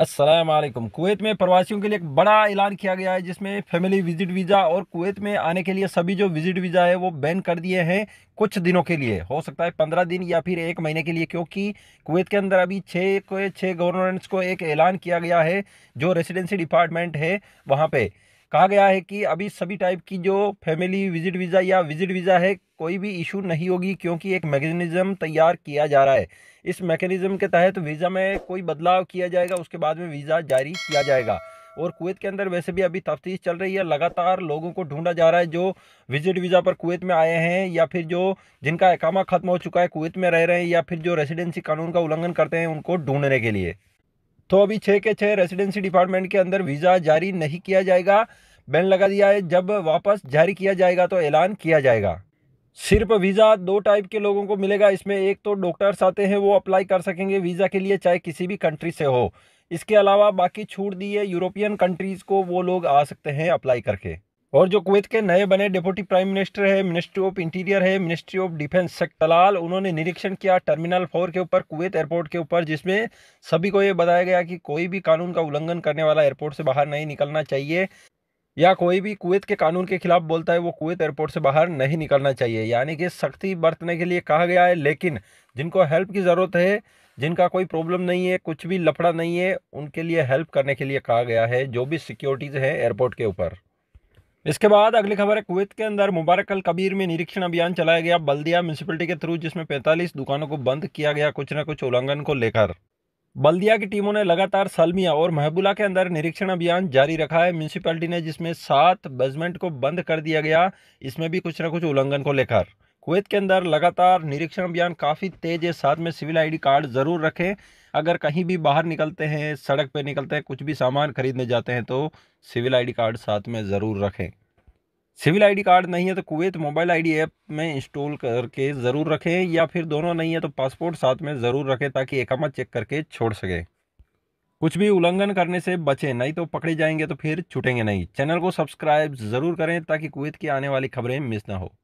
Aslam Kuwait में प्रवासियों के लिए एक बड़ा ऐलान किया गया है जिसमें फैमिली विजिट वीज़ा और कुवैत में आने के लिए सभी जो विजिट वीज़ा है वो बैन कर दिए हैं कुछ दिनों के लिए हो सकता है पंद्रह दिन या फिर एक महीने के लिए क्योंकि कुवैत के अंदर अभी छः को छः गवर्नमेंट्स को एक ऐलान किया गया है जो रेसिडेंसी डिपार्टमेंट है वहाँ पर कहा गया है कि अभी सभी टाइप की जो फैमिली विजिट वीज़ा या विजिट वीज़ा है कोई भी इशू नहीं होगी क्योंकि एक मैकेनिज़्म तैयार किया जा रहा है इस मैकेनिज़्म के तहत वीज़ा में कोई बदलाव किया जाएगा उसके बाद में वीज़ा जारी किया जाएगा और कुवैत के अंदर वैसे भी अभी तफ्तीश चल रही है लगातार लोगों को ढूंढा जा रहा है जो विजिट वीज़ा पर कुवैत में आए हैं या फिर जो जिनका एकामा खत्म हो चुका है कुवैत में रह रहे हैं या फिर जो रेसिडेंसी कानून का उल्लंघन करते हैं उनको ढूंढने के लिए तो अभी छः के छः रेसिडेंसी डिपार्टमेंट के अंदर वीज़ा जारी नहीं किया जाएगा बैन लगा दिया है जब वापस जारी किया जाएगा तो ऐलान किया जाएगा सिर्फ वीज़ा दो टाइप के लोगों को मिलेगा इसमें एक तो डॉक्टर्स आते हैं वो अप्लाई कर सकेंगे वीज़ा के लिए चाहे किसी भी कंट्री से हो इसके अलावा बाकी छूट दी है यूरोपियन कंट्रीज़ को वो लोग आ सकते हैं अप्लाई करके और जो कुवैत के नए बने डिप्टी प्राइम मिनिस्टर है मिनिस्ट्री ऑफ इंटीरियर है मिनिस्ट्री ऑफ डिफेंस तलाल उन्होंने निरीक्षण किया टर्मिनल फोर के ऊपर कुवैत एयरपोर्ट के ऊपर जिसमें सभी को ये बताया गया कि कोई भी कानून का उल्लंघन करने वाला एयरपोर्ट से बाहर नहीं निकलना चाहिए या कोई भी कुवैत के कानून के खिलाफ बोलता है वो कुवैत एयरपोर्ट से बाहर नहीं निकलना चाहिए यानी कि सख्ती बरतने के लिए कहा गया है लेकिन जिनको हेल्प की ज़रूरत है जिनका कोई प्रॉब्लम नहीं है कुछ भी लफड़ा नहीं है उनके लिए हेल्प करने के लिए कहा गया है जो भी सिक्योरिटीज़ हैं एयरपोर्ट के ऊपर इसके बाद अगली खबर है कुवैत के अंदर मुबारक अल कबीर में निरीक्षण अभियान चलाया गया बल्दिया म्यूनसिपलिटी के थ्रू जिसमें 45 दुकानों को बंद किया गया कुछ न कुछ उल्लंघन को लेकर बल्दिया की टीमों ने लगातार सलमिया और महबूला के अंदर निरीक्षण अभियान जारी रखा है म्यूनसिपलिटी ने जिसमें सात बेजमेंट को बंद कर दिया गया इसमें भी कुछ न कुछ उल्लंघन को लेकर कुवैत के अंदर लगातार निरीक्षण अभियान काफ़ी तेज है साथ में सिविल आईडी कार्ड ज़रूर रखें अगर कहीं भी बाहर निकलते हैं सड़क पर निकलते हैं कुछ भी सामान खरीदने जाते हैं तो सिविल आईडी कार्ड साथ में ज़रूर रखें सिविल आईडी कार्ड नहीं है तो कुवैत मोबाइल आईडी ऐप में इंस्टॉल करके ज़रूर रखें या फिर दोनों नहीं है तो पासपोर्ट साथ में ज़रूर रखें ताकि एकामा चेक करके छोड़ सकें कुछ भी उल्लंघन करने से बचें नहीं तो पकड़े जाएंगे तो फिर छूटेंगे नहीं चैनल को सब्सक्राइब ज़रूर करें ताकि कुवैत की आने वाली खबरें मिस ना हो